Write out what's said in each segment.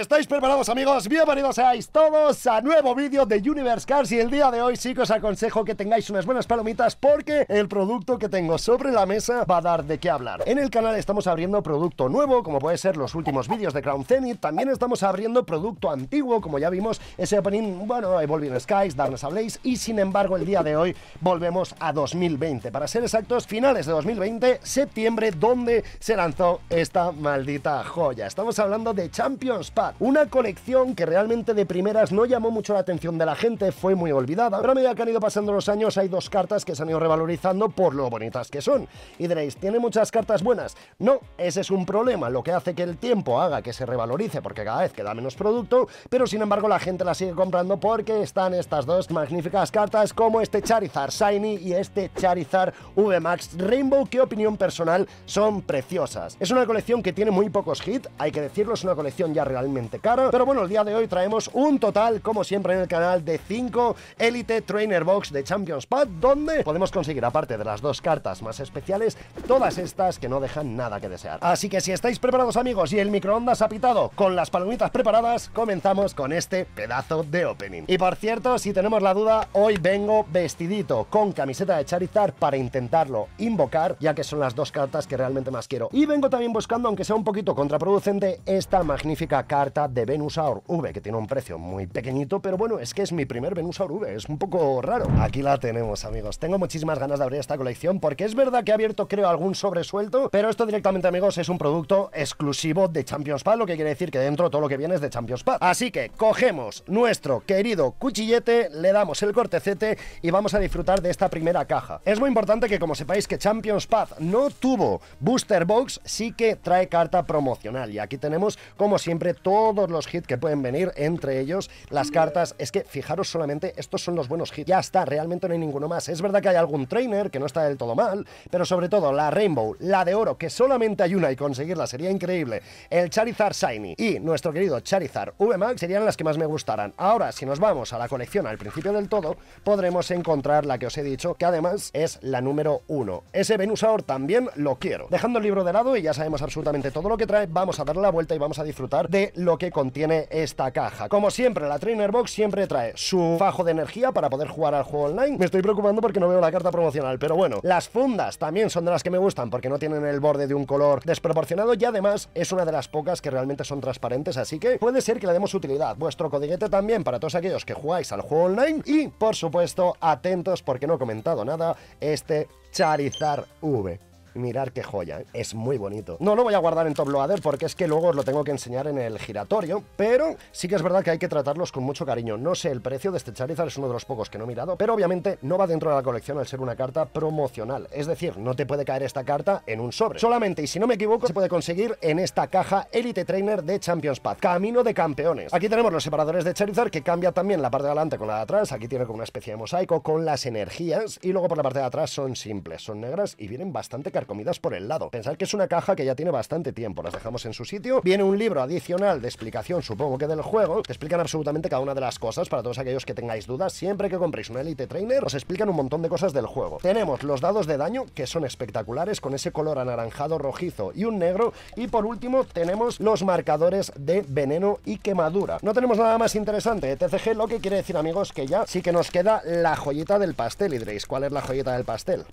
estáis preparados amigos, bienvenidos seáis todos a nuevo vídeo de Universe Cars y el día de hoy sí que os aconsejo que tengáis unas buenas palomitas porque el producto que tengo sobre la mesa va a dar de qué hablar. En el canal estamos abriendo producto nuevo como puede ser los últimos vídeos de Crown Zenith, también estamos abriendo producto antiguo como ya vimos ese opening, bueno, Evolving Skies, Darkness a y sin embargo el día de hoy volvemos a 2020, para ser exactos finales de 2020, septiembre donde se lanzó esta maldita joya. Estamos hablando de Champions una colección que realmente de primeras no llamó mucho la atención de la gente, fue muy olvidada, pero a medida que han ido pasando los años hay dos cartas que se han ido revalorizando por lo bonitas que son. Y diréis, ¿tiene muchas cartas buenas? No, ese es un problema, lo que hace que el tiempo haga que se revalorice porque cada vez queda menos producto, pero sin embargo la gente la sigue comprando porque están estas dos magníficas cartas como este Charizard Shiny y este Charizard VMAX Rainbow, que opinión personal son preciosas. Es una colección que tiene muy pocos hits, hay que decirlo, es una colección ya real realmente caro. Pero bueno, el día de hoy traemos un total, como siempre en el canal, de 5 Elite Trainer Box de Champions Pad, donde podemos conseguir, aparte de las dos cartas más especiales, todas estas que no dejan nada que desear. Así que si estáis preparados amigos y el microondas ha pitado con las palomitas preparadas, comenzamos con este pedazo de opening. Y por cierto, si tenemos la duda, hoy vengo vestidito con camiseta de Charizard para intentarlo invocar, ya que son las dos cartas que realmente más quiero. Y vengo también buscando, aunque sea un poquito contraproducente, esta magnífica carta carta de Venusaur V, que tiene un precio muy pequeñito, pero bueno, es que es mi primer Venusaur V, es un poco raro. Aquí la tenemos, amigos. Tengo muchísimas ganas de abrir esta colección, porque es verdad que he abierto, creo, algún sobresuelto, pero esto directamente, amigos, es un producto exclusivo de Champions Path lo que quiere decir que dentro todo lo que viene es de Champions Path Así que cogemos nuestro querido cuchillete, le damos el cortecete y vamos a disfrutar de esta primera caja. Es muy importante que, como sepáis, que Champions Path no tuvo Booster Box, sí que trae carta promocional. Y aquí tenemos, como siempre, todos los hits que pueden venir, entre ellos las cartas. Es que fijaros solamente, estos son los buenos hits. Ya está, realmente no hay ninguno más. Es verdad que hay algún trainer que no está del todo mal, pero sobre todo la Rainbow, la de oro, que solamente hay una y conseguirla sería increíble. El Charizard Shiny y nuestro querido Charizard VMAX serían las que más me gustarán. Ahora, si nos vamos a la colección al principio del todo, podremos encontrar la que os he dicho, que además es la número uno. Ese Venusaur también lo quiero. Dejando el libro de lado y ya sabemos absolutamente todo lo que trae, vamos a darle la vuelta y vamos a disfrutar de lo que contiene esta caja. Como siempre, la Trainer Box siempre trae su fajo de energía para poder jugar al juego online. Me estoy preocupando porque no veo la carta promocional, pero bueno. Las fundas también son de las que me gustan porque no tienen el borde de un color desproporcionado y además es una de las pocas que realmente son transparentes, así que puede ser que le demos utilidad. Vuestro codiguete también para todos aquellos que jugáis al juego online y, por supuesto, atentos porque no he comentado nada, este Charizard V. Mirar qué joya, ¿eh? es muy bonito. No lo voy a guardar en top loader porque es que luego os lo tengo que enseñar en el giratorio, pero sí que es verdad que hay que tratarlos con mucho cariño. No sé, el precio de este Charizard es uno de los pocos que no he mirado, pero obviamente no va dentro de la colección al ser una carta promocional. Es decir, no te puede caer esta carta en un sobre. Solamente, y si no me equivoco, se puede conseguir en esta caja Elite Trainer de Champions Path. Camino de campeones. Aquí tenemos los separadores de Charizard que cambia también la parte de adelante con la de atrás. Aquí tiene como una especie de mosaico con las energías y luego por la parte de atrás son simples, son negras y vienen bastante cargadas comidas por el lado. Pensar que es una caja que ya tiene bastante tiempo, las dejamos en su sitio. Viene un libro adicional de explicación, supongo que del juego, te explican absolutamente cada una de las cosas para todos aquellos que tengáis dudas. Siempre que compréis un Elite Trainer, os explican un montón de cosas del juego. Tenemos los dados de daño, que son espectaculares, con ese color anaranjado, rojizo y un negro. Y por último, tenemos los marcadores de veneno y quemadura. No tenemos nada más interesante de ¿eh? TCG, lo que quiere decir, amigos, que ya sí que nos queda la joyita del pastel. Y diréis, ¿cuál es la joyita del pastel?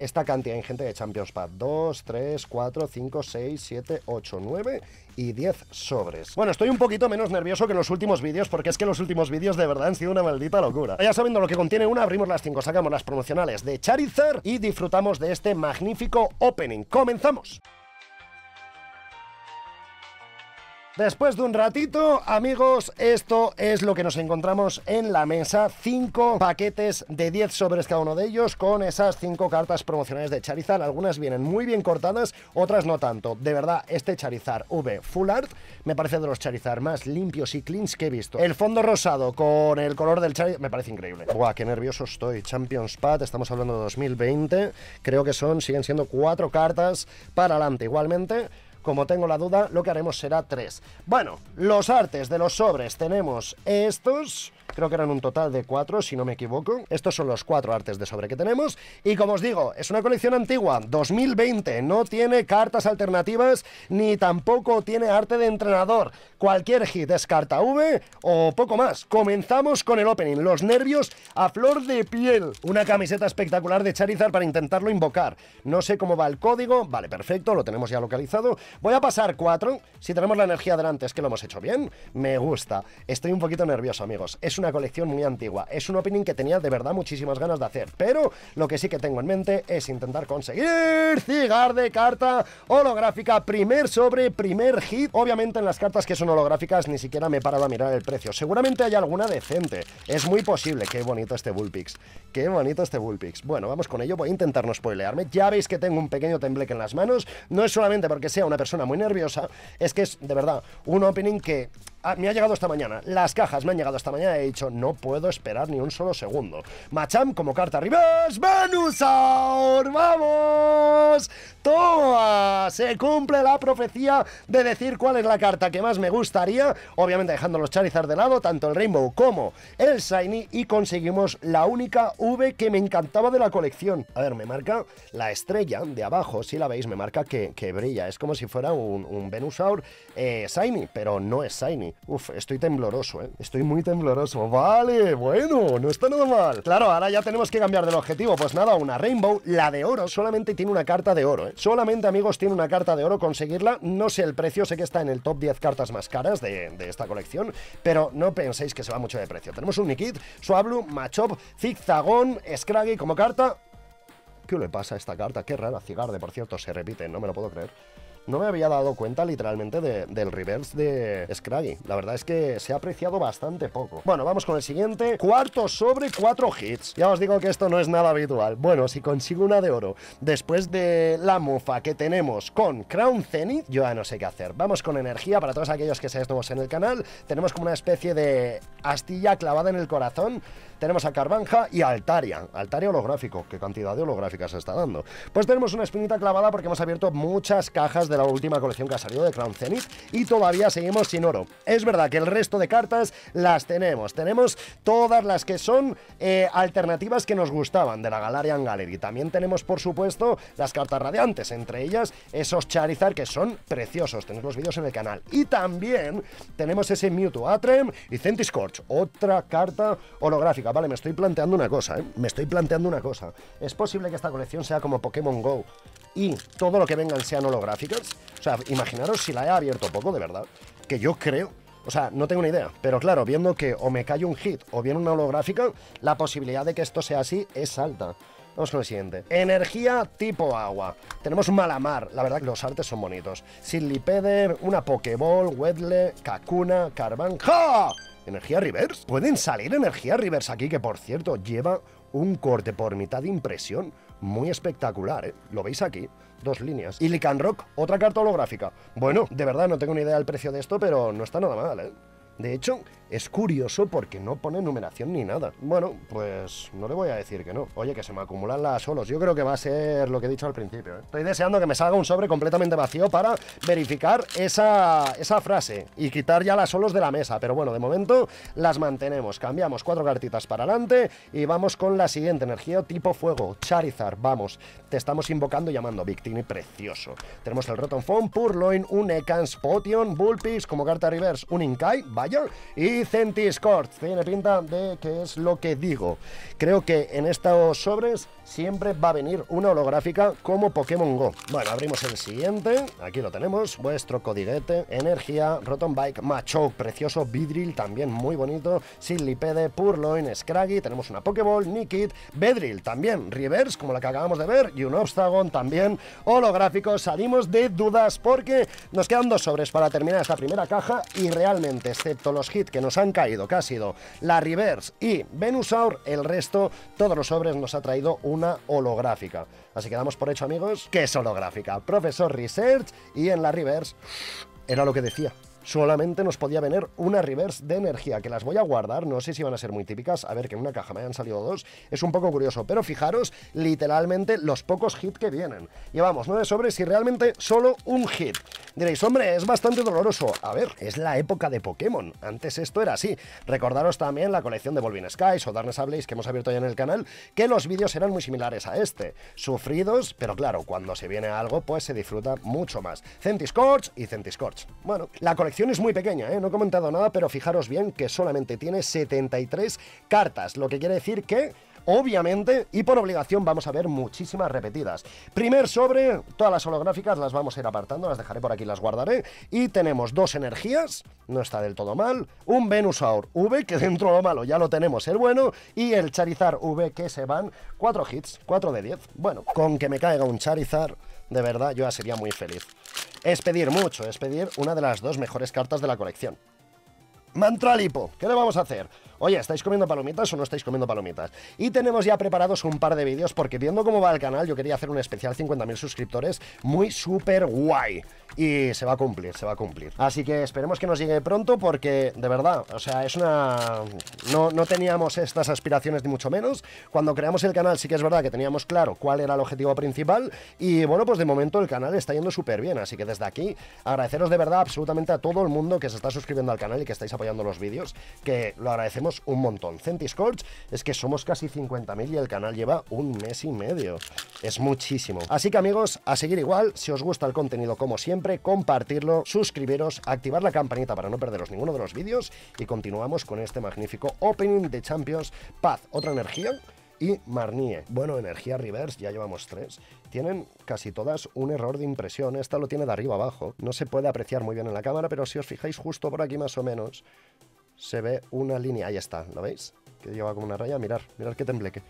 esta cantidad ingente de Champions 2, 3, 4, 5, 6, 7, 8, 9 y 10 sobres. Bueno, estoy un poquito menos nervioso que en los últimos vídeos porque es que los últimos vídeos de verdad han sido una maldita locura. Ya sabiendo lo que contiene una, abrimos las 5, sacamos las promocionales de Charizard y disfrutamos de este magnífico opening. ¡Comenzamos! Después de un ratito, amigos, esto es lo que nos encontramos en la mesa. Cinco paquetes de 10 sobres cada uno de ellos con esas cinco cartas promocionales de Charizard. Algunas vienen muy bien cortadas, otras no tanto. De verdad, este Charizard V Full Art me parece de los Charizard más limpios y cleans que he visto. El fondo rosado con el color del Charizard me parece increíble. ¡Guau, qué nervioso estoy. Champions Path, estamos hablando de 2020. Creo que son, siguen siendo cuatro cartas para adelante. Igualmente, como tengo la duda, lo que haremos será tres. Bueno, los artes de los sobres tenemos estos Creo que eran un total de cuatro, si no me equivoco. Estos son los cuatro artes de sobre que tenemos. Y como os digo, es una colección antigua, 2020. No tiene cartas alternativas ni tampoco tiene arte de entrenador. Cualquier hit es carta V o poco más. Comenzamos con el opening. Los nervios a flor de piel. Una camiseta espectacular de Charizard para intentarlo invocar. No sé cómo va el código. Vale, perfecto, lo tenemos ya localizado. Voy a pasar cuatro. Si tenemos la energía delante es que lo hemos hecho bien. Me gusta. Estoy un poquito nervioso, amigos. Es una colección muy antigua. Es un opening que tenía de verdad muchísimas ganas de hacer, pero lo que sí que tengo en mente es intentar conseguir cigar de carta holográfica, primer sobre, primer hit. Obviamente en las cartas que son holográficas ni siquiera me he parado a mirar el precio. Seguramente hay alguna decente. Es muy posible. Qué bonito este Bullpix. Qué bonito este Bullpix. Bueno, vamos con ello. Voy a intentar no spoilearme. Ya veis que tengo un pequeño tembleque en las manos. No es solamente porque sea una persona muy nerviosa, es que es de verdad un opening que Ah, me ha llegado esta mañana. Las cajas me han llegado esta mañana y he dicho, no puedo esperar ni un solo segundo. Macham como carta arriba. ¡Venusaur! ¡Vamos! ¡Toma! Se cumple la profecía de decir cuál es la carta que más me gustaría. Obviamente dejando los Charizard de lado, tanto el Rainbow como el Shiny. Y conseguimos la única V que me encantaba de la colección. A ver, me marca la estrella de abajo, si la veis, me marca que, brilla. Es como si fuera un, Venusaur eh, Shiny, pero no es Shiny. Uf, estoy tembloroso, ¿eh? Estoy muy tembloroso. Vale, bueno, no está nada mal. Claro, ahora ya tenemos que cambiar del objetivo. Pues nada, una Rainbow, la de oro, solamente tiene una carta de oro, ¿eh? Solamente, amigos, tiene una carta de oro. Conseguirla, no sé el precio, sé que está en el top 10 cartas más caras de, esta colección, pero no penséis que se va mucho de precio. Tenemos un Nikit, Suablu, Machop, Zigzagón, Scraggy como carta. ¿Qué le pasa a esta carta? Qué rara, Cigarde, por cierto, se repite, no me lo puedo creer. No me había dado cuenta literalmente del reverse de Scraggy. La verdad es que se ha apreciado bastante poco. Bueno, vamos con el siguiente. Cuarto sobre cuatro hits. Ya os digo que esto no es nada habitual. Bueno, si consigo una de oro después de la mufa que tenemos con Crown Zenith, yo ya no sé qué hacer. Vamos con energía para todos aquellos que seáis nuevos en el canal. Tenemos como una especie de astilla clavada en el corazón tenemos a Carvanja y Altaria. Altaria holográfico, qué cantidad de holográficas está dando. Pues tenemos una espinita clavada porque hemos abierto muchas cajas de la última colección que ha salido de Crown Zenith y todavía seguimos sin oro. Es verdad que el resto de cartas las tenemos. Tenemos todas las que son eh, alternativas que nos gustaban de la Galarian Gallery. También tenemos, por supuesto, las cartas radiantes, entre ellas esos Charizard que son preciosos. Tenemos los vídeos en el canal. Y también tenemos ese Mewtwo Atrem y Centiscorch, otra carta holográfica. Vale, me estoy planteando una cosa, ¿eh? Me estoy planteando una cosa. ¿Es posible que esta colección sea como Pokémon GO y todo lo que vengan sean holográficas? O sea, imaginaros si la he abierto poco, de verdad. Que yo creo o sea, no tengo ni idea. Pero claro, viendo que o me cae un hit o viene una holográfica, la posibilidad de que esto sea así es alta. Vamos con el siguiente. Energía tipo agua. Tenemos un Malamar. La verdad que los artes son bonitos. peder una Pokéball, weddle Kakuna, Carvan. ¡Ja! ¿Energía reverse? ¿Pueden salir energía reverse aquí? Que por cierto, lleva un corte por mitad de impresión muy espectacular, ¿eh? Lo veis aquí, dos líneas. Y Lican Rock, otra carta holográfica. Bueno, de verdad no tengo ni idea del precio de esto, pero no está nada mal, ¿eh? De hecho, es curioso porque no pone numeración ni nada. Bueno, pues no le voy a decir que no. Oye, que se me acumulan las solos. Yo creo que va a ser lo que he dicho al principio. ¿eh? Estoy deseando que me salga un sobre completamente vacío para verificar esa, frase y quitar ya las solos de la mesa. Pero bueno, de momento las mantenemos. Cambiamos cuatro cartitas para adelante y vamos con la siguiente. Energía tipo fuego. Charizard, vamos. Te estamos invocando llamando Victini. Precioso. Tenemos el Rotom Phone, Purloin, un Ekans, Potion, Bullpix como carta reverse, un Inkai, vaya. Y Vicente Tiene pinta de que es lo que digo. Creo que en estos sobres siempre va a venir una holográfica como Pokémon Go. Bueno, abrimos el siguiente. Aquí lo tenemos. Vuestro codiguete. Energía, Rotom Bike, Machoke, precioso. Vidril, también muy bonito. Silipede, Purloin, Scraggy. Tenemos una Pokéball, Nikit, Bedrill también. Reverse, como la que acabamos de ver. Y un Obstagon también. Holográfico. Salimos de dudas porque nos quedan dos sobres para terminar esta primera caja. Y realmente, excepto los hits que nos han caído, que ha sido la Reverse y Venusaur, el resto, todos los sobres nos ha traído una holográfica. Así que damos por hecho, amigos, que es holográfica. Profesor Research y en la Reverse era lo que decía, solamente nos podía venir una reverse de energía, que las voy a guardar, no sé si van a ser muy típicas, a ver, que en una caja me hayan salido dos, es un poco curioso, pero fijaros literalmente los pocos hits que vienen. Llevamos nueve sobres y realmente solo un hit. Diréis, hombre, es bastante doloroso. A ver, es la época de Pokémon, antes esto era así. Recordaros también la colección de Volvin Skies o Darkness Blaze que hemos abierto ya en el canal, que los vídeos eran muy similares a este, sufridos, pero claro, cuando se viene algo, pues se disfruta mucho más. Centiscorch y Centiscorch. Bueno, la colección es muy pequeña, ¿eh? no he comentado nada, pero fijaros bien que solamente tiene 73 cartas, lo que quiere decir que obviamente, y por obligación vamos a ver muchísimas repetidas. Primer sobre, todas las holográficas las vamos a ir apartando, las dejaré por aquí, las guardaré. Y tenemos dos energías, no está del todo mal, un Venusaur V, que dentro de lo malo ya lo tenemos el bueno, y el Charizard V, que se van 4 hits, 4 de 10. Bueno, con que me caiga un Charizard, de verdad, yo ya sería muy feliz. Es pedir mucho, es pedir una de las dos mejores cartas de la colección. Mantralipo, ¿qué le vamos a hacer? oye, ¿estáis comiendo palomitas o no estáis comiendo palomitas? Y tenemos ya preparados un par de vídeos porque viendo cómo va el canal, yo quería hacer un especial 50.000 suscriptores muy súper guay. Y se va a cumplir, se va a cumplir. Así que esperemos que nos llegue pronto porque, de verdad, o sea, es una... No, no teníamos estas aspiraciones ni mucho menos. Cuando creamos el canal sí que es verdad que teníamos claro cuál era el objetivo principal y bueno, pues de momento el canal está yendo súper bien. Así que desde aquí agradeceros de verdad absolutamente a todo el mundo que se está suscribiendo al canal y que estáis apoyando los vídeos, que lo agradecemos un montón. Centiscorch es que somos casi 50.000 y el canal lleva un mes y medio. Es muchísimo. Así que amigos, a seguir igual, si os gusta el contenido como siempre, compartirlo, suscribiros, activar la campanita para no perderos ninguno de los vídeos y continuamos con este magnífico opening de Champions Paz, otra energía y Marnie. Bueno, energía reverse, ya llevamos tres. Tienen casi todas un error de impresión. Esta lo tiene de arriba abajo. No se puede apreciar muy bien en la cámara, pero si os fijáis justo por aquí más o menos, se ve una línea. Ahí está, ¿lo veis? Que lleva como una raya. Mirar, mirar qué tembleque.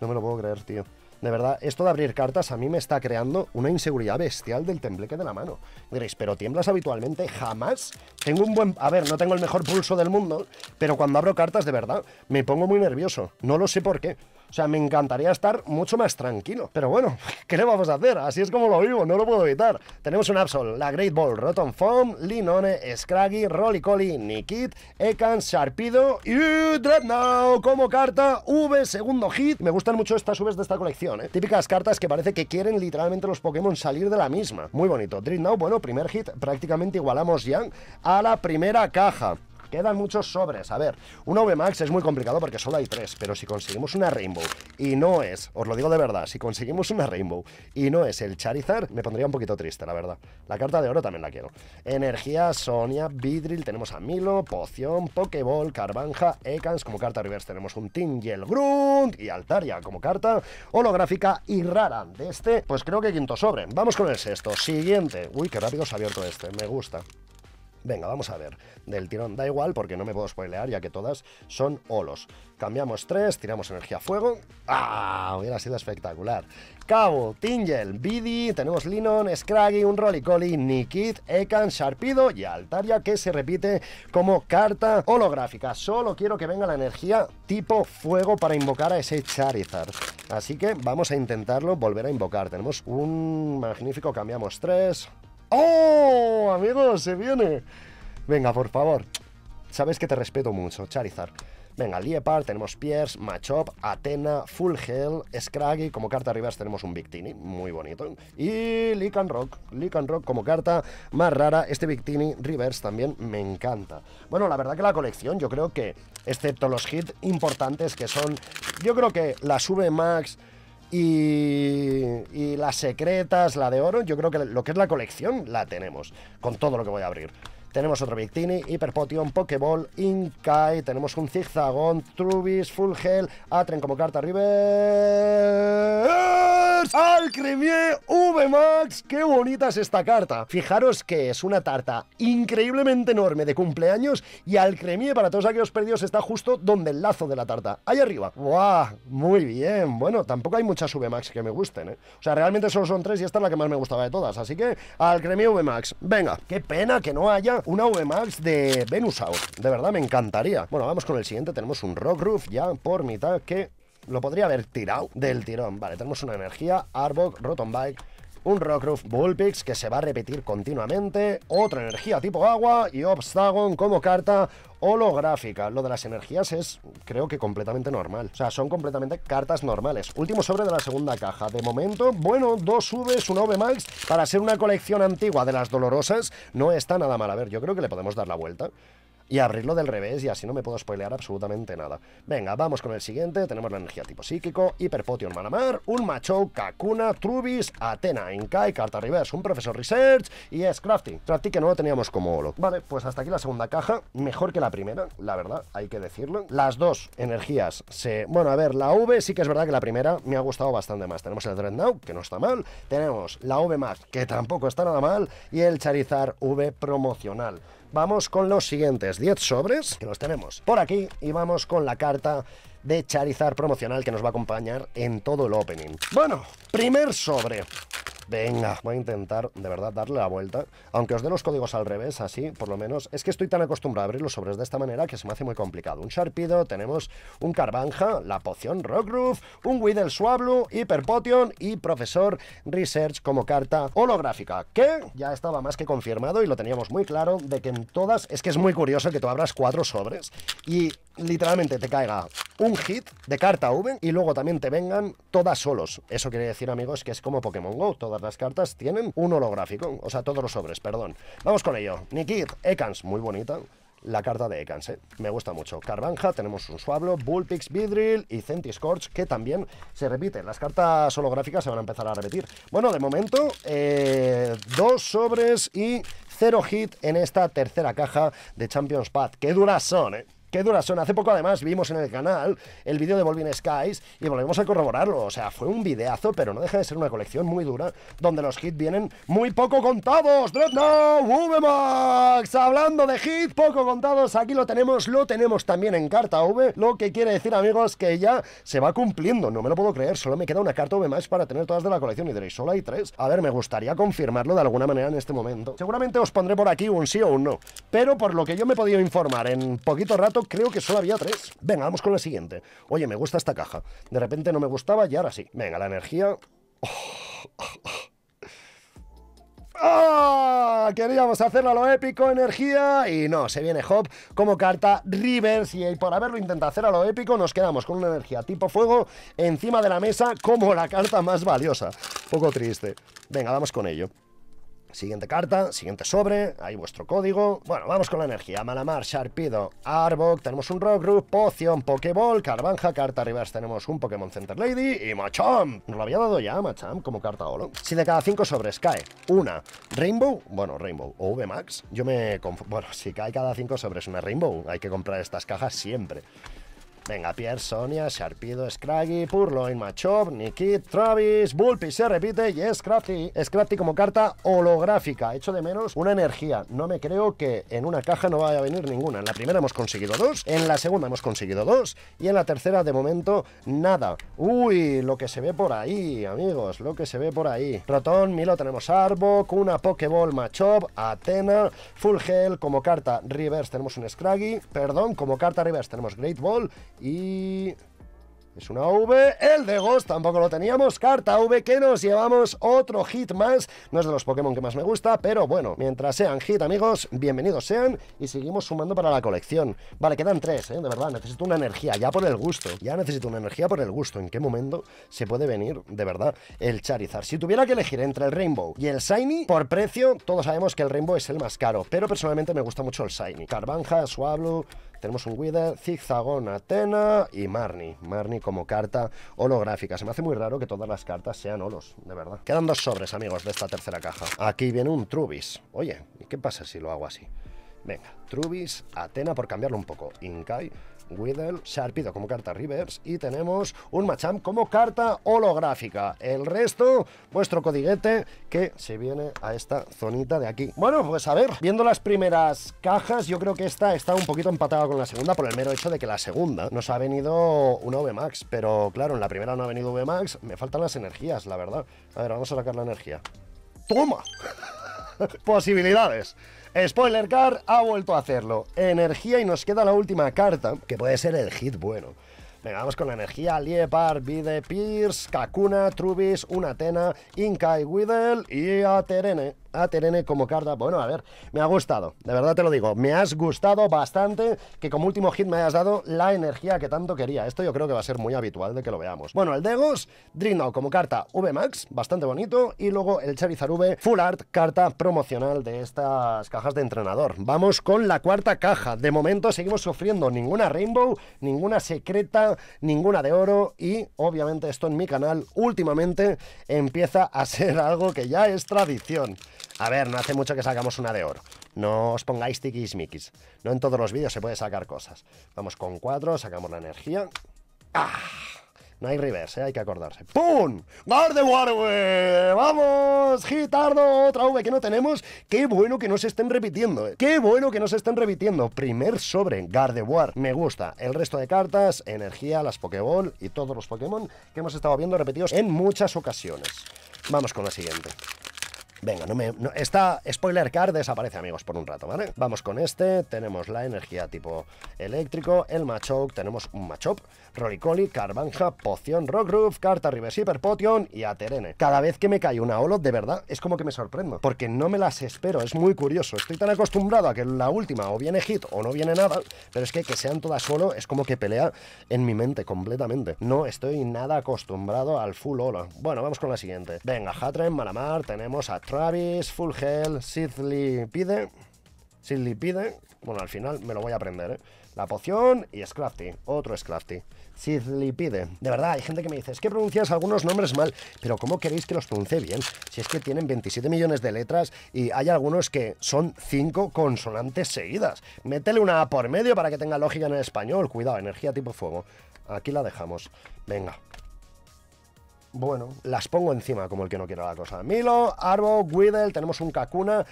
No me lo puedo creer, tío. De verdad, esto de abrir cartas a mí me está creando una inseguridad bestial del tembleque de la mano. Diréis, pero tiemblas habitualmente, jamás. Tengo un buen... A ver, no tengo el mejor pulso del mundo, pero cuando abro cartas, de verdad, me pongo muy nervioso. No lo sé por qué. O sea, me encantaría estar mucho más tranquilo. Pero bueno, ¿qué le vamos a hacer? Así es como lo vivo, no lo puedo evitar. Tenemos un Absol, la Great Ball, Rotom Foam, Linone, Scraggy, Rolycoly, Nikit, Ekan, Sharpido y Dreadnought como carta V, segundo hit. Me gustan mucho estas Vs de esta colección, ¿eh? Típicas cartas que parece que quieren literalmente los Pokémon salir de la misma. Muy bonito. Dreadnought, bueno, primer hit, prácticamente igualamos ya a la primera caja. Quedan muchos sobres. A ver, una Max es muy complicado porque solo hay tres, pero si conseguimos una Rainbow y no es, os lo digo de verdad, si conseguimos una Rainbow y no es el Charizard, me pondría un poquito triste, la verdad. La carta de oro también la quiero. Energía, Sonia, Vidril, tenemos a Milo, Poción, Pokéball, Carvanja, Ekans, como carta reverse tenemos un Tingle, Grunt y Altaria como carta holográfica y rara. De este, pues creo que quinto sobre. Vamos con el sexto. Siguiente. Uy, qué rápido se ha abierto este. Me gusta. Venga, vamos a ver. Del tirón da igual porque no me puedo spoilear ya que todas son olos. Cambiamos tres, tiramos energía fuego. ¡Ah! Hubiera sido espectacular. Cabo, Tingel, Bidi, tenemos Linon, Scraggy, un Rolicoli, Nikit, Ekan, Sharpido y Altaria que se repite como carta holográfica. Solo quiero que venga la energía tipo fuego para invocar a ese Charizard. Así que vamos a intentarlo volver a invocar. Tenemos un magnífico, cambiamos tres ¡Oh, amigos, se viene! Venga, por favor. Sabes que te respeto mucho, Charizard. Venga, Liepar, tenemos Pierce, Machop, Atena, Full Hell, Scraggy. Como carta arriba tenemos un Victini, muy bonito. Y Lican Rock. and Rock como carta más rara. Este Victini Reverse también me encanta. Bueno, la verdad que la colección, yo creo que, excepto los hits importantes que son, yo creo que la sube Max y, las secretas, la de oro, yo creo que lo que es la colección la tenemos, con todo lo que voy a abrir. Tenemos otro Victini, Hyperpotion, Pokéball, Inkai, tenemos un Zigzagón, Trubis, Full Hell, Atren como carta River Alcremie, VMAX, qué bonita es esta carta. Fijaros que es una tarta increíblemente enorme de cumpleaños y al Alcremie para todos aquellos perdidos está justo donde el lazo de la tarta, ahí arriba. ¡Guau! Muy bien, bueno, tampoco hay muchas VMAX que me gusten, ¿eh? O sea, realmente solo son tres y esta es la que más me gustaba de todas, así que al Alcremie VMAX, venga, qué pena que no haya una VMAX de Venusaur. De verdad, me encantaría. Bueno, vamos con el siguiente. Tenemos un Rock ya por mitad que lo podría haber tirado del tirón. Vale, tenemos una energía, Arbok, Rotom Bike, un Rockruff Bullpix que se va a repetir continuamente, otra energía tipo agua y Obstagon como carta holográfica. Lo de las energías es, creo que completamente normal. O sea, son completamente cartas normales. Último sobre de la segunda caja. De momento, bueno, dos Vs, un V Max. Para ser una colección antigua de las dolorosas, no está nada mal. A ver, yo creo que le podemos dar la vuelta y abrirlo del revés y así no me puedo spoilear absolutamente nada. Venga, vamos con el siguiente. Tenemos la energía tipo psíquico, Hyperpotion malamar, un macho, Kakuna, Trubis, Atena, Inkai, Carta Reverse, un profesor Research y es crafting Crafty que no lo teníamos como holo. Vale, pues hasta aquí la segunda caja. Mejor que la primera, la verdad, hay que decirlo. Las dos energías se... Bueno, a ver, la V sí que es verdad que la primera me ha gustado bastante más. Tenemos el Dreadnought, que no está mal. Tenemos la V Max, que tampoco está nada mal. Y el Charizard V promocional. Vamos con los siguientes 10 sobres, que los tenemos por aquí, y vamos con la carta de Charizard promocional que nos va a acompañar en todo el opening. Bueno, primer sobre venga, voy a intentar de verdad darle la vuelta. Aunque os dé los códigos al revés, así, por lo menos. Es que estoy tan acostumbrado a abrir los sobres de esta manera que se me hace muy complicado. Un Sharpido, tenemos un Carbanja, la poción Rockruff, un Widdle Swablu, potion y Profesor Research como carta holográfica, que ya estaba más que confirmado y lo teníamos muy claro de que en todas... Es que es muy curioso que tú abras cuatro sobres y literalmente te caiga un hit de carta V y luego también te vengan todas solos. Eso quiere decir, amigos, que es como Pokémon GO, todas las cartas tienen un holográfico, o sea, todos los sobres, perdón. Vamos con ello. Nikit, Ekans, muy bonita la carta de Ekans, ¿eh? me gusta mucho. Carvanja, tenemos un Suablo, Bullpix, Vidril y Centiscorch, que también se repiten Las cartas holográficas se van a empezar a repetir. Bueno, de momento, eh, dos sobres y cero hit en esta tercera caja de Champions Path. ¡Qué duras son, eh! Qué duras son. Hace poco, además, vimos en el canal el vídeo de Volvin Skies y volvemos a corroborarlo. O sea, fue un videazo, pero no deja de ser una colección muy dura, donde los hits vienen muy poco contados. Dreadnought, VMAX, hablando de hits poco contados, aquí lo tenemos, lo tenemos también en carta V, lo que quiere decir, amigos, que ya se va cumpliendo. No me lo puedo creer, solo me queda una carta V más para tener todas de la colección y diréis, solo hay tres. A ver, me gustaría confirmarlo de alguna manera en este momento. Seguramente os pondré por aquí un sí o un no, pero por lo que yo me he podido informar en poquito rato, creo que solo había tres. Venga, vamos con la siguiente. Oye, me gusta esta caja. De repente no me gustaba y ahora sí. Venga, la energía... ¡Ah! Queríamos hacerlo a lo épico, energía, y no, se viene Hop como carta Rivers, y por haberlo intentado hacer a lo épico, nos quedamos con una energía tipo fuego encima de la mesa como la carta más valiosa. Poco triste. Venga, vamos con ello. Siguiente carta, siguiente sobre, ahí vuestro código. Bueno, vamos con la energía. Malamar, Sharpido, Arbok, tenemos un Group Poción, Pokéball, Carvanja, carta Rivers, tenemos un Pokémon Center Lady y Machamp. Nos lo había dado ya Machamp como carta oro. Si de cada cinco sobres cae una Rainbow, bueno, Rainbow o VMAX, yo me... Bueno, si cae cada cinco sobres una Rainbow, hay que comprar estas cajas siempre. Venga, Pierre, Sonia, Sharpido, Scraggy, Purloin, Machop, Nikit, Travis, Bulpi se repite y Scrafty. Scrappy como carta holográfica. Hecho de menos una energía. No me creo que en una caja no vaya a venir ninguna. En la primera hemos conseguido dos, en la segunda hemos conseguido dos y en la tercera de momento nada. Uy, lo que se ve por ahí, amigos, lo que se ve por ahí. Rotón, Milo, tenemos Arbo, una Pokéball, Machop, Atena, Full Hell como carta Reverse tenemos un Scraggy, perdón, como carta Reverse tenemos Great Ball y es una V, el de Ghost tampoco lo teníamos, carta V que nos llevamos otro hit más, no es de los Pokémon que más me gusta, pero bueno, mientras sean hit amigos, bienvenidos sean y seguimos sumando para la colección. Vale, quedan tres, ¿eh? de verdad, necesito una energía, ya por el gusto, ya necesito una energía por el gusto, ¿en qué momento se puede venir, de verdad, el Charizard? Si tuviera que elegir entre el Rainbow y el Shiny, por precio, todos sabemos que el Rainbow es el más caro, pero personalmente me gusta mucho el Shiny. Carvanja, Suablo... Tenemos un Wither, Zigzagón, Atena y Marnie. Marnie como carta holográfica. Se me hace muy raro que todas las cartas sean holos, de verdad. Quedan dos sobres, amigos, de esta tercera caja. Aquí viene un Trubis. Oye, ¿y qué pasa si lo hago así? Venga, Trubis, Atena por cambiarlo un poco. Inkai, Widen, Sharpido como carta Rivers y tenemos un Machamp como carta holográfica. El resto, vuestro codiguete que se viene a esta zonita de aquí. Bueno, pues a ver, viendo las primeras cajas, yo creo que esta está un poquito empatada con la segunda por el mero hecho de que la segunda nos ha venido una VMAX, pero claro, en la primera no ha venido VMAX, me faltan las energías, la verdad. A ver, vamos a sacar la energía. ¡Toma! Posibilidades. Spoiler card, ha vuelto a hacerlo. Energía y nos queda la última carta, que puede ser el hit bueno. Venga, vamos con la energía. Liepar, Bide, Pierce, Kakuna, Trubis, Unatena, Inca y Widel y Aterene a como carta. Bueno, a ver, me ha gustado, de verdad te lo digo, me has gustado bastante que como último hit me hayas dado la energía que tanto quería. Esto yo creo que va a ser muy habitual de que lo veamos. Bueno, el Degos, Drino como carta VMAX, bastante bonito, y luego el Charizard V Full Art, carta promocional de estas cajas de entrenador. Vamos con la cuarta caja. De momento seguimos sufriendo ninguna Rainbow, ninguna secreta, ninguna de oro y obviamente esto en mi canal últimamente empieza a ser algo que ya es tradición. A ver, no hace mucho que sacamos una de oro. No os pongáis tiquismiquis. No en todos los vídeos se puede sacar cosas. Vamos con cuatro, sacamos la energía. ¡Ah! No hay reverse, ¿eh? hay que acordarse. ¡Pum! ¡Garde War. ¡Vamos! ¡Gitardo! Otra V que no tenemos. ¡Qué bueno que no se estén repitiendo! ¿eh? ¡Qué bueno que no se estén repitiendo! Primer sobre War. Me gusta. El resto de cartas, energía, las Pokémon y todos los Pokémon que hemos estado viendo repetidos en muchas ocasiones. Vamos con la siguiente. Venga, no me, esta spoiler Card desaparece, amigos, por un rato, ¿vale? Vamos con este. Tenemos la energía tipo eléctrico, el macho, tenemos un Machop, Rolicoli, Carbanja, Poción, Roof. Carta River Super Potion y Aterene. Cada vez que me cae una olo de verdad, es como que me sorprendo. Porque no me las espero, es muy curioso. Estoy tan acostumbrado a que la última o viene hit o no viene nada, pero es que que sean todas solo es como que pelea en mi mente completamente. No estoy nada acostumbrado al full holo. Bueno, vamos con la siguiente. Venga, Hatren. Malamar, tenemos a Ravis, Full Hell, Sidlipide, pide. pide. Bueno, al final me lo voy a aprender, ¿eh? La poción y Scrafty. Otro Scrafty. Sidlipide, pide. De verdad, hay gente que me dice, es que pronuncias algunos nombres mal, pero ¿cómo queréis que los pronuncie bien? Si es que tienen 27 millones de letras y hay algunos que son 5 consonantes seguidas. Métele una A por medio para que tenga lógica en el español. Cuidado, energía tipo fuego. Aquí la dejamos. Venga, bueno, las pongo encima como el que no quiera la cosa. Milo, Arbo, Guidel, tenemos un Kakuna.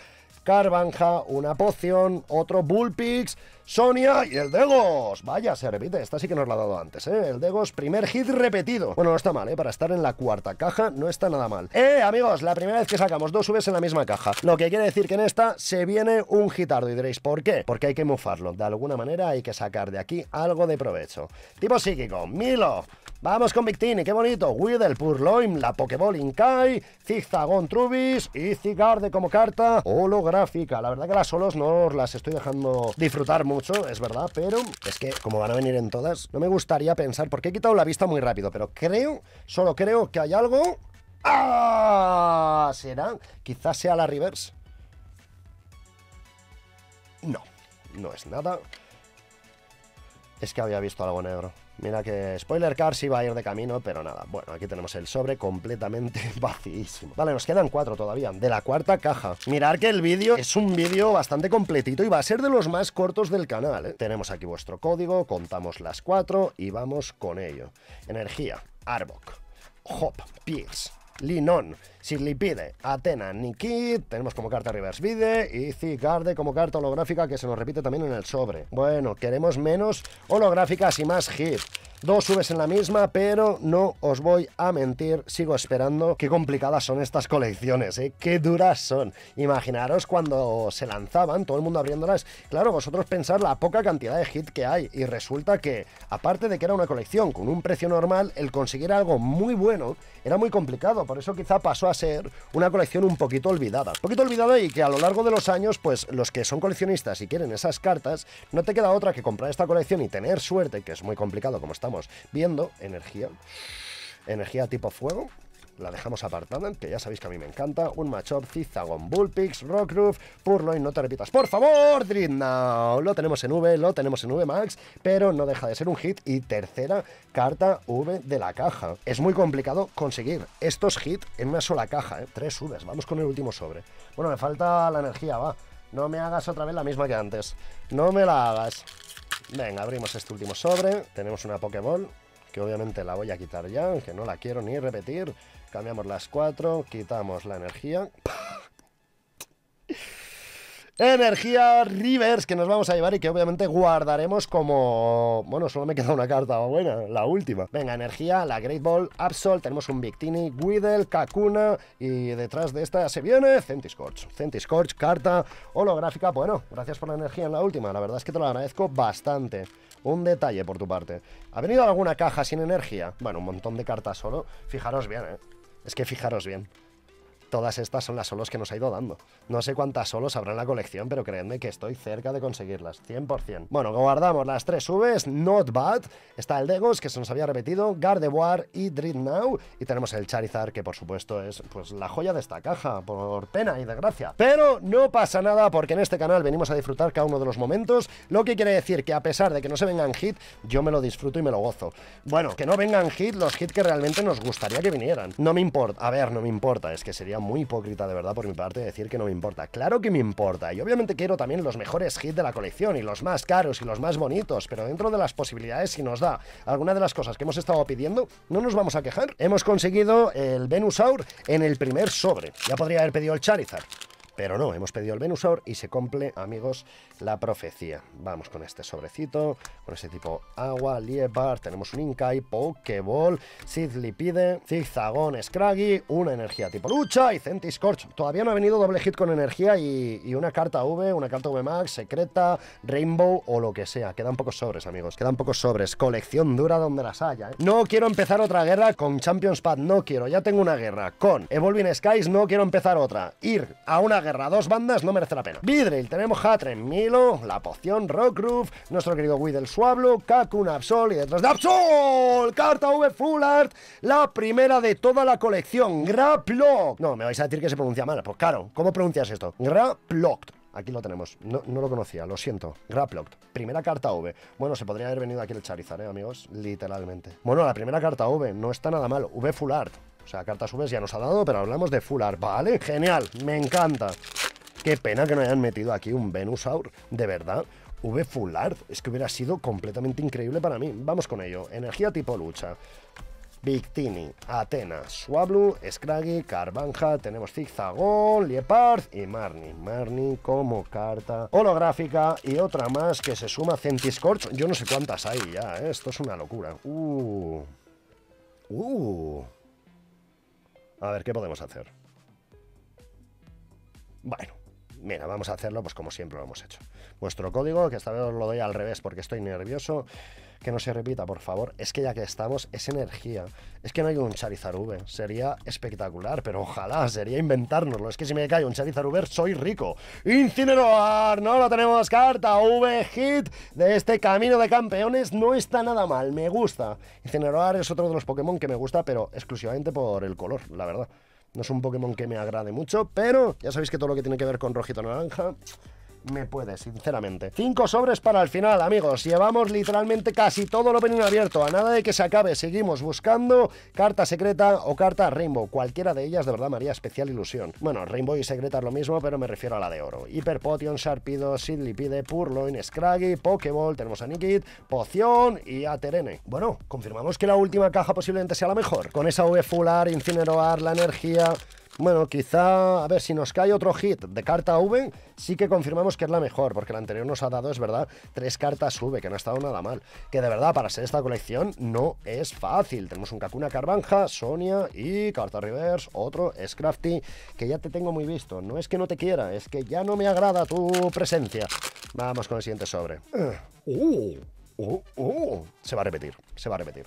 Carvanja, una poción, otro Bullpix, Sonia y el Degos. Vaya, se repite, esta sí que nos la ha dado antes, ¿eh? El Degos, primer hit repetido. Bueno, no está mal, ¿eh? Para estar en la cuarta caja no está nada mal. Eh, amigos, la primera vez que sacamos dos subes en la misma caja. Lo que quiere decir que en esta se viene un gitardo y diréis, ¿por qué? Porque hay que mufarlo. De alguna manera hay que sacar de aquí algo de provecho. Tipo psíquico, Milo. Vamos con Victini, qué bonito. Widel Purloin, la Pokéball Inkai, Zigzagon Trubis y Zigarde como carta. Hologram la verdad que las solos no las estoy dejando disfrutar mucho, es verdad, pero es que como van a venir en todas, no me gustaría pensar, porque he quitado la vista muy rápido, pero creo, solo creo que hay algo... ¡Ah! ¿Será? Quizás sea la reverse. No, no es nada. Es que había visto algo negro. Mira que Spoiler Car sí va a ir de camino, pero nada. Bueno, aquí tenemos el sobre completamente vacíísimo. Vale, nos quedan cuatro todavía, de la cuarta caja. Mirar que el vídeo es un vídeo bastante completito y va a ser de los más cortos del canal. ¿eh? Tenemos aquí vuestro código, contamos las cuatro y vamos con ello. Energía, Arbok, Hop, Pierce, Linon, Sirlipide, Atena, Nikit, tenemos como carta Reverse Vide y Zigarde como carta holográfica que se nos repite también en el sobre. Bueno, queremos menos holográficas y más hit. Dos subes en la misma, pero no os voy a mentir, sigo esperando. Qué complicadas son estas colecciones, ¿eh? Qué duras son. Imaginaros cuando se lanzaban, todo el mundo abriéndolas. Claro, vosotros pensar la poca cantidad de hit que hay y resulta que, aparte de que era una colección con un precio normal, el conseguir algo muy bueno era muy complicado. Por eso quizá pasó a ser una colección un poquito olvidada. Un poquito olvidada y que a lo largo de los años, pues los que son coleccionistas y quieren esas cartas, no te queda otra que comprar esta colección y tener suerte, que es muy complicado como está estamos viendo energía, energía tipo fuego, la dejamos apartada, que ya sabéis que a mí me encanta. Un Machop, Zizagon, Bullpix, Rockruff, Purloin, no te repitas, por favor, now Lo tenemos en V, lo tenemos en V Max, pero no deja de ser un hit. Y tercera carta V de la caja. Es muy complicado conseguir estos hits en una sola caja, ¿eh? Tres Vs, vamos con el último sobre. Bueno, me falta la energía, va. No me hagas otra vez la misma que antes. No me la hagas. Venga, abrimos este último sobre. Tenemos una Pokéball, que obviamente la voy a quitar ya, que no la quiero ni repetir. Cambiamos las cuatro, quitamos la energía. Energía Rivers que nos vamos a llevar y que obviamente guardaremos como... Bueno, solo me queda una carta buena, la última. Venga, Energía, la Great Ball, Absol, tenemos un Victini, Guidel, Kakuna y detrás de esta se viene Centiscorch. Centiscorch, carta holográfica. Bueno, gracias por la energía en la última, la verdad es que te lo agradezco bastante. Un detalle por tu parte. ¿Ha venido alguna caja sin energía? Bueno, un montón de cartas solo. Fijaros bien, ¿eh? Es que fijaros bien todas estas son las solos que nos ha ido dando. No sé cuántas solos habrá en la colección, pero creedme que estoy cerca de conseguirlas, 100%. Bueno, guardamos las tres subes not bad. Está el Degos, que se nos había repetido, Gardevoir y Now, Y tenemos el Charizard, que por supuesto es pues, la joya de esta caja, por pena y desgracia. Pero no pasa nada, porque en este canal venimos a disfrutar cada uno de los momentos, lo que quiere decir que a pesar de que no se vengan hit, yo me lo disfruto y me lo gozo. Bueno, que no vengan hit los hits que realmente nos gustaría que vinieran. No me importa, a ver, no me importa, es que sería muy hipócrita de verdad por mi parte decir que no me importa. Claro que me importa, y obviamente quiero también los mejores hits de la colección, y los más caros, y los más bonitos, pero dentro de las posibilidades, si nos da alguna de las cosas que hemos estado pidiendo, no nos vamos a quejar. Hemos conseguido el Venusaur en el primer sobre. Ya podría haber pedido el Charizard, pero no, hemos pedido el Venusaur y se cumple, amigos, la profecía. Vamos con este sobrecito, con ese tipo agua, Liebar, tenemos un Inkai, Pokéball, Sidlipide, Zigzagón, Scraggy, una energía tipo lucha y Centiscorch. Todavía no ha venido doble hit con energía y, y una carta V, una carta V Max, secreta, Rainbow o lo que sea. Quedan pocos sobres, amigos, quedan pocos sobres. Colección dura donde las haya. ¿eh? No quiero empezar otra guerra con Champions Pad, no quiero. Ya tengo una guerra con Evolving Skies, no quiero empezar otra. Ir a una guerra dos bandas no merece la pena. Vidril, tenemos Hatren, Milo, La Poción, Rockroof, nuestro querido Widel Suablo, Kakun, Absol y detrás de Absol, Carta V Full Art, la primera de toda la colección, Graplock. No, me vais a decir que se pronuncia mal, pues claro, ¿cómo pronuncias esto? Graplocked. Aquí lo tenemos. No, no, lo conocía, lo siento. Graplocked. Primera carta V. Bueno, se podría haber venido aquí el Charizard, ¿eh, amigos? Literalmente. Bueno, la primera carta V. No está nada mal. V Full Art. O sea, cartas vez ya nos ha dado, pero hablamos de Full Vale, genial, me encanta. Qué pena que no hayan metido aquí un Venusaur, de verdad. V Full es que hubiera sido completamente increíble para mí. Vamos con ello. Energía tipo lucha. Victini, Atenas, Swablu, Scraggy, Carvanja. tenemos Zigzagón, Liepard y Marnie. Marnie como carta holográfica y otra más que se suma Centiscorch. Yo no sé cuántas hay ya, ¿eh? esto es una locura. Uh. Uh. A ver, ¿qué podemos hacer? Bueno, mira, vamos a hacerlo pues como siempre lo hemos hecho. Vuestro código, que esta vez os lo doy al revés porque estoy nervioso, que no se repita, por favor, es que ya que estamos, es energía. Es que no hay un Charizard V, sería espectacular, pero ojalá, sería inventárnoslo. Es que si me cae un Charizard V, soy rico. Incineroar, no lo tenemos, carta V hit de este camino de campeones, no está nada mal, me gusta. Incineroar es otro de los Pokémon que me gusta, pero exclusivamente por el color, la verdad. No es un Pokémon que me agrade mucho, pero ya sabéis que todo lo que tiene que ver con rojito naranja me puede, sinceramente. Cinco sobres para el final, amigos. Llevamos literalmente casi todo lo venido abierto. A nada de que se acabe, seguimos buscando carta secreta o carta Rainbow. Cualquiera de ellas, de verdad, María, especial ilusión. Bueno, Rainbow y secreta es lo mismo, pero me refiero a la de oro. Hyper Potion, Sharpido, Sidlipide, Purloin, Scraggy, Pokeball. tenemos a Nikit, Poción y a Terene. Bueno, confirmamos que la última caja posiblemente sea la mejor. Con esa V Fular, Incineroar, la energía... Bueno, quizá, a ver, si nos cae otro hit de carta V, sí que confirmamos que es la mejor, porque la anterior nos ha dado, es verdad, tres cartas V, que no ha estado nada mal. Que de verdad, para ser esta colección, no es fácil. Tenemos un Kakuna Carvanja, Sonia y carta reverse, otro Scrafty, que ya te tengo muy visto. No es que no te quiera, es que ya no me agrada tu presencia. Vamos con el siguiente sobre. Eh, uh, uh, uh. Se va a repetir, se va a repetir.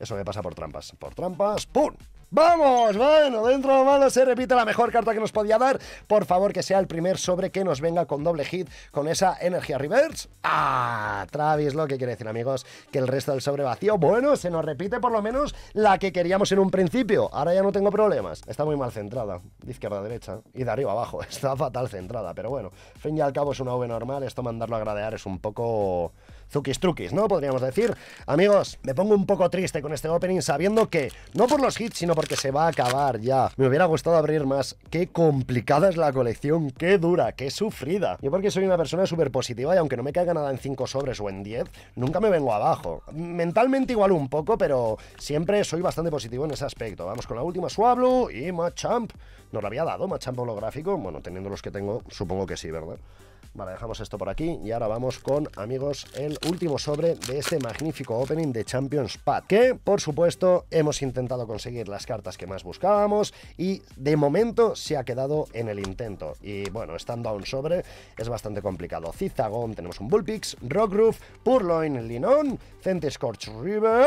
Eso me pasa por trampas. Por trampas, ¡pum! Vamos, bueno, dentro de malo se repite la mejor carta que nos podía dar. Por favor, que sea el primer sobre que nos venga con doble hit, con esa energía reverse. Ah, Travis, lo que quiere decir, amigos, que el resto del sobre vacío, bueno, se nos repite por lo menos la que queríamos en un principio. Ahora ya no tengo problemas. Está muy mal centrada, de izquierda a derecha y de arriba a abajo. Está fatal centrada, pero bueno, fin y al cabo es una V normal. Esto mandarlo a gradear es un poco Zukis truquis, ¿no? Podríamos decir. Amigos, me pongo un poco triste con este opening sabiendo que, no por los hits, sino porque se va a acabar ya. Me hubiera gustado abrir más. Qué complicada es la colección, qué dura, qué sufrida. Yo porque soy una persona súper positiva y aunque no me caiga nada en 5 sobres o en 10, nunca me vengo abajo. Mentalmente igual un poco, pero siempre soy bastante positivo en ese aspecto. Vamos con la última, Suablu y Machamp. ¿Nos lo había dado Machamp holográfico? Bueno, teniendo los que tengo, supongo que sí, ¿verdad? Vale, dejamos esto por aquí y ahora vamos con, amigos, el último sobre de este magnífico opening de Champions Path. que, por supuesto, hemos intentado conseguir las cartas que más buscábamos y, de momento, se ha quedado en el intento. Y, bueno, estando a un sobre, es bastante complicado. Zizagón, tenemos un Bullpix, Rockroof, Purloin, Linon, Centiscorch River,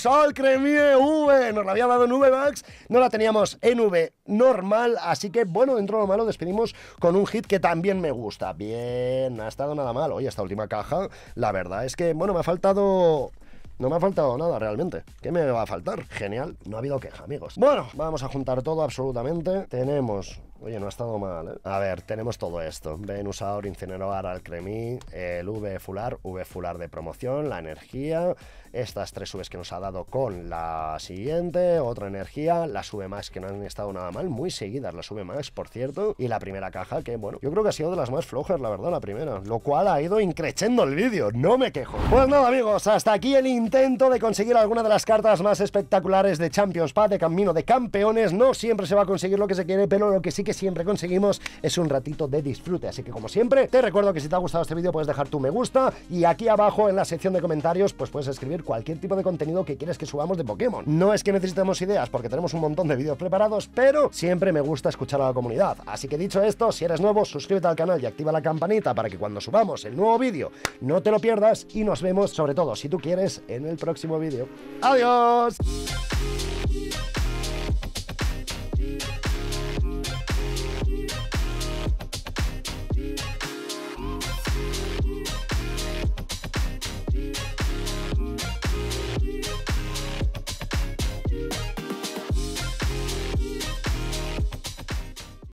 Salcremie V, nos la había dado en V Max, no la teníamos en V normal, así que, bueno, dentro de lo malo despedimos con un hit que también me gusta. Bien, no ha estado nada mal. Oye, esta última caja, la verdad es que, bueno, me ha faltado no me ha faltado nada realmente. ¿Qué me va a faltar? Genial, no ha habido queja, amigos. Bueno, vamos a juntar todo absolutamente. Tenemos... Oye, no ha estado mal, ¿eh? A ver, tenemos todo esto. Venusaur, al cremí, el V-Fular, V-Fular de promoción, la energía, estas tres subes que nos ha dado con la siguiente, otra energía, la sube más que no han estado nada mal, muy seguidas la sube más por cierto, y la primera caja que, bueno, yo creo que ha sido de las más flojas, la verdad, la primera, lo cual ha ido increchendo el vídeo, no me quejo. Pues nada, amigos, hasta aquí el intento de conseguir alguna de las cartas más espectaculares de Champions Path, de Camino de Campeones, no siempre se va a conseguir lo que se quiere, pero lo que sí que siempre conseguimos es un ratito de disfrute, así que como siempre, te recuerdo que si te ha gustado este vídeo puedes dejar tu me gusta y aquí abajo en la sección de comentarios pues puedes escribir cualquier tipo de contenido que quieres que subamos de Pokémon. No es que necesitemos ideas porque tenemos un montón de vídeos preparados, pero siempre me gusta escuchar a la comunidad. Así que dicho esto, si eres nuevo, suscríbete al canal y activa la campanita para que cuando subamos el nuevo vídeo no te lo pierdas y nos vemos sobre todo si tú quieres en el próximo vídeo. ¡Adiós!